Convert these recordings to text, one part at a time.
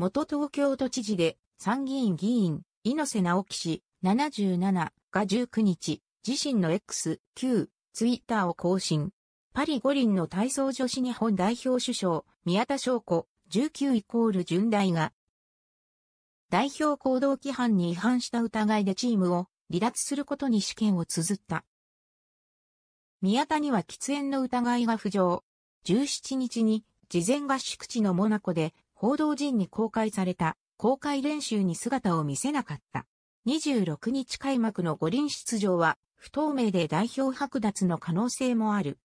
元東京都知事で、参議院議員、猪瀬直樹氏、77が19日、自身の X、Q、ツイッターを更新。パリ五輪の体操女子日本代表首相、宮田翔子、19イコール順大が、代表行動規範に違反した疑いでチームを離脱することに試験を綴った。宮田には喫煙の疑いが浮上。17日に事前合宿地のモナコで報道陣に公開された公開練習に姿を見せなかった。26日開幕の五輪出場は不透明で代表剥奪の可能性もある。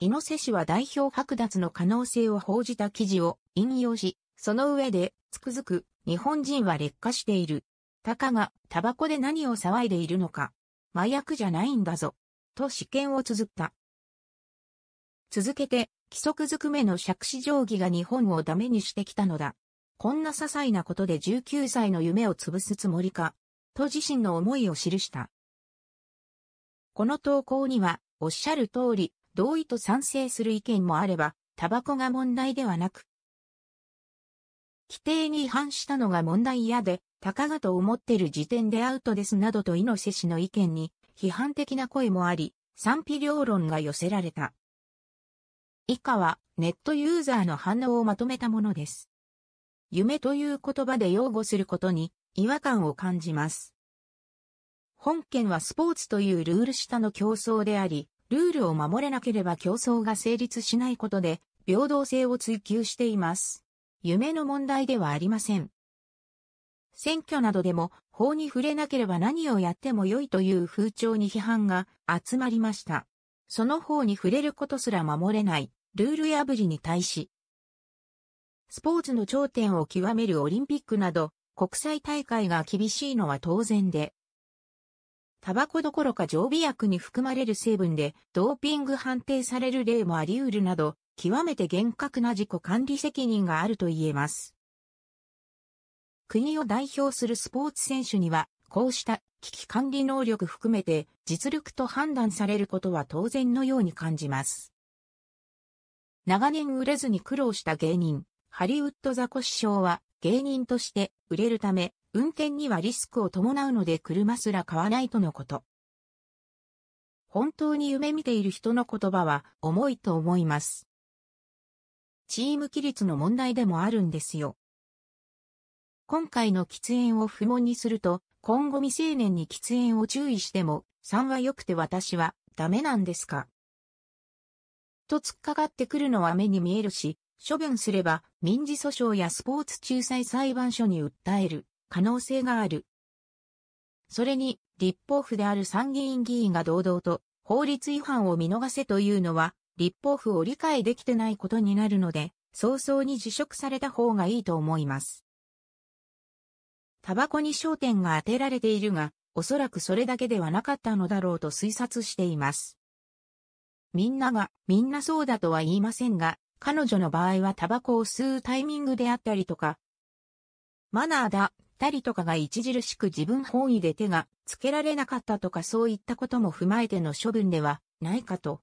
猪瀬氏は代表剥奪の可能性を報じた記事を引用し、その上で、つくづく、日本人は劣化している。たかが、タバコで何を騒いでいるのか。麻薬じゃないんだぞ。と試験を綴った。続けて、規則ずくめの杓子定規が日本をダメにしてきたのだ。こんな些細なことで19歳の夢を潰すつもりか、と自身の思いを記した。この投稿には、おっしゃる通り、同意と賛成する意見もあれば、タバコが問題ではなく、規定に違反したのが問題嫌で、たかがと思ってる時点でアウトですなどと猪瀬氏の意見に批判的な声もあり、賛否両論が寄せられた。以下はネットユーザーの反応をまとめたものです。夢という言葉で擁護することに違和感を感じます。本件はスポーツというルール下の競争であり、ルールを守れなければ競争が成立しないことで、平等性を追求しています。夢の問題ではありません。選挙などでも法に触れなければ何をやっても良いという風潮に批判が集まりました。その方に触れることすら守れない、ルール破りに対し、スポーツの頂点を極めるオリンピックなど、国際大会が厳しいのは当然で、タバコどころか常備薬に含まれる成分でドーピング判定される例もあり得るなど、極めて厳格な自己管理責任があると言えます。国を代表するスポーツ選手には、こうした危機管理能力含めて実力と判断されることは当然のように感じます。長年売れずに苦労した芸人、ハリウッドザコシショウは芸人として売れるため、運転にはリスクを伴うので車すら買わないとのこと。本当に夢見ている人の言葉は重いと思います。チーム規律の問題でもあるんですよ。今回の喫煙を不問にすると、今後未成年に喫煙を注意しても、3は良くて私はダメなんですかと突っかかってくるのは目に見えるし、処分すれば民事訴訟やスポーツ仲裁裁判所に訴える可能性がある。それに、立法府である参議院議員が堂々と法律違反を見逃せというのは、立法府を理解できてないことになるので、早々に辞職された方がいいと思います。タバコに焦点が当てられているが、おそらくそれだけではなかったのだろうと推察しています。みんなが、みんなそうだとは言いませんが、彼女の場合はタバコを吸うタイミングであったりとか、マナーだ、ったりとかが著しく自分本位で手がつけられなかったとかそういったことも踏まえての処分ではないかと。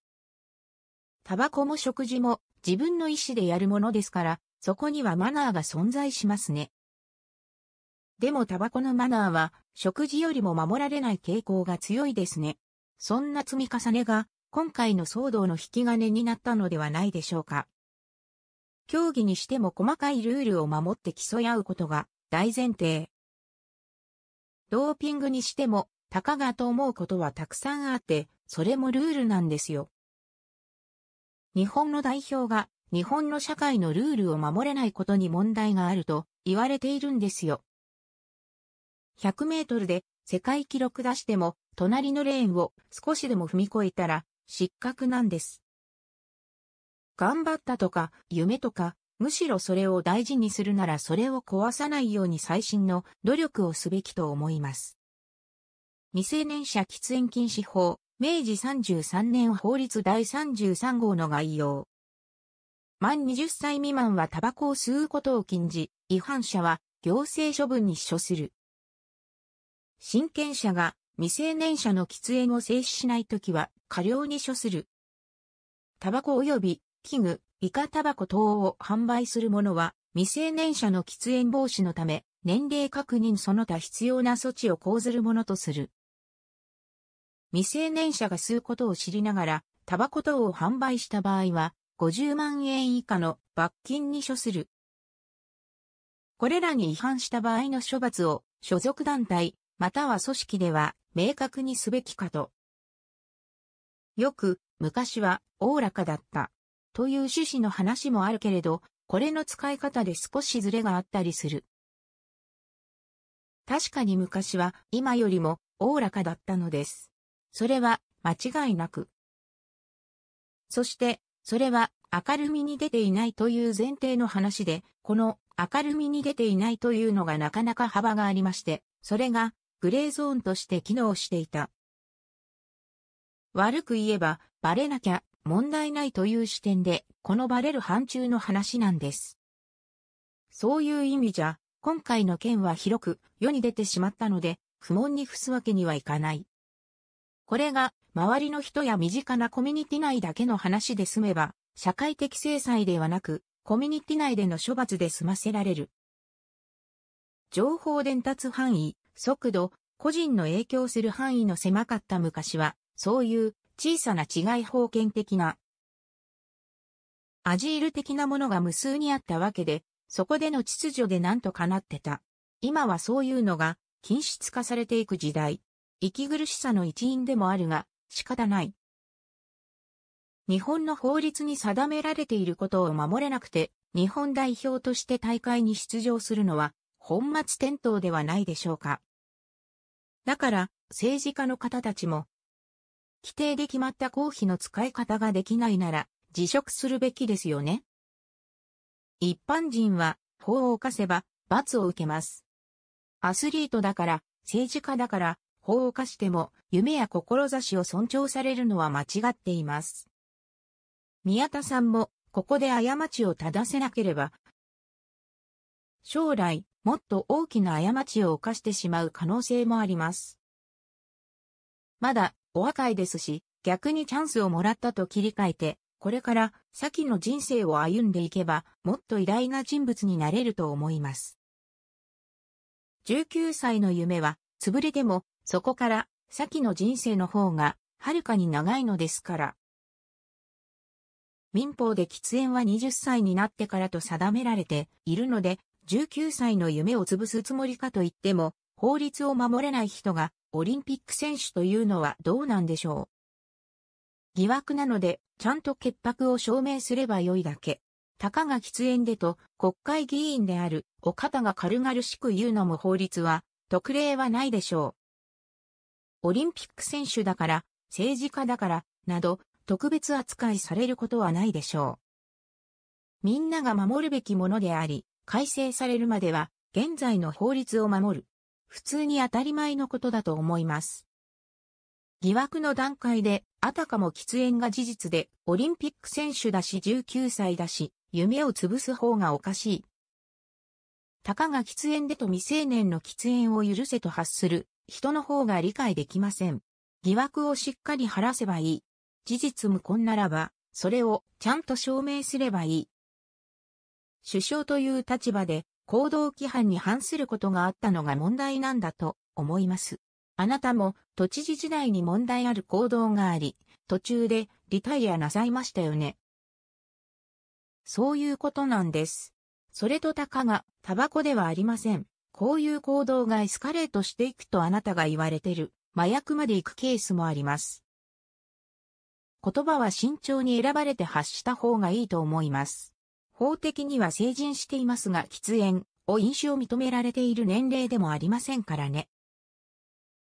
タバコも食事も自分の意思でやるものですから、そこにはマナーが存在しますね。でもタバコのマナーは食事よりも守られない傾向が強いですね。そんな積み重ねが今回の騒動の引き金になったのではないでしょうか。競技にしても細かいルールを守って競い合うことが大前提。ドーピングにしても、たかがと思うことはたくさんあって、それもルールなんですよ。日本の代表が日本の社会のルールを守れないことに問題があると言われているんですよ。100メートルで世界記録出しても、隣のレーンを少しでも踏み越えたら失格なんです。頑張ったとか、夢とか、むしろそれを大事にするならそれを壊さないように最新の努力をすべきと思います。未成年者喫煙禁止法、明治33年法律第33号の概要。満20歳未満はタバコを吸うことを禁じ、違反者は行政処分に処する。親権者が未成年者の喫煙を制止しないときは、過料に処する。タバコ及び器具、イカタバコ等を販売する者は、未成年者の喫煙防止のため、年齢確認その他必要な措置を講ずるものとする。未成年者が吸うことを知りながら、タバコ等を販売した場合は、50万円以下の罰金に処する。これらに違反した場合の処罰を、所属団体、または組織では明確にすべきかと。よく、昔はおおらかだった。という趣旨の話もあるけれど、これの使い方で少しずれがあったりする。確かに昔は今よりもおおらかだったのです。それは間違いなく。そして、それは明るみに出ていないという前提の話で、この明るみに出ていないというのがなかなか幅がありまして、それがグレーゾーンとして機能していた。悪く言えば、バレなきゃ問題ないという視点で、このバレる範疇の話なんです。そういう意味じゃ、今回の件は広く世に出てしまったので、不問に付すわけにはいかない。これが、周りの人や身近なコミュニティ内だけの話で済めば、社会的制裁ではなく、コミュニティ内での処罰で済ませられる。情報伝達範囲、速度、個人の影響する範囲の狭かった昔は、そういう小さな違い封建的な、アジール的なものが無数にあったわけで、そこでの秩序でなんとかなってた。今はそういうのが、均質化されていく時代。息苦しさの一因でもあるが、仕方ない。日本の法律に定められていることを守れなくて、日本代表として大会に出場するのは、本末転倒ではないでしょうか。だから、政治家の方たちも、規定で決まった公費の使い方ができないなら、辞職するべきですよね。一般人は、法を犯せば、罰を受けます。アスリートだから、政治家だから、法を犯しても、夢や志を尊重されるのは間違っています。宮田さんも、ここで過ちを正せなければ、将来、もっと大きな過ちを犯してしまう可能性もあります。まだ、お若いですし、逆にチャンスをもらったと切り替えて、これから先の人生を歩んでいけば、もっと偉大な人物になれると思います。19歳の夢は、潰れても、そこから先の人生の方が、はるかに長いのですから。民法で喫煙は20歳になってからと定められているので、19歳の夢を潰すつもりかと言っても、法律を守れない人がオリンピック選手というのはどうなんでしょう。疑惑なので、ちゃんと潔白を証明すればよいだけ。たかが喫煙でと、国会議員である、お方が軽々しく言うのも法律は、特例はないでしょう。オリンピック選手だから、政治家だから、など、特別扱いされることはないでしょう。みんなが守るべきものであり、改正されるまでは、現在の法律を守る。普通に当たり前のことだと思います。疑惑の段階で、あたかも喫煙が事実で、オリンピック選手だし19歳だし、夢を潰す方がおかしい。たかが喫煙でと未成年の喫煙を許せと発する人の方が理解できません。疑惑をしっかり晴らせばいい。事実無根ならば、それをちゃんと証明すればいい。首相という立場で行動規範に反することがあったのが問題なんだと思います。あなたも都知事時代に問題ある行動があり、途中でリタイアなさいましたよね。そういうことなんです。それとたかがタバコではありません。こういう行動がエスカレートしていくとあなたが言われてる麻薬まで行くケースもあります。言葉は慎重に選ばれて発した方がいいと思います。法的には成人していますが喫煙を飲酒を認められている年齢でもありませんからね。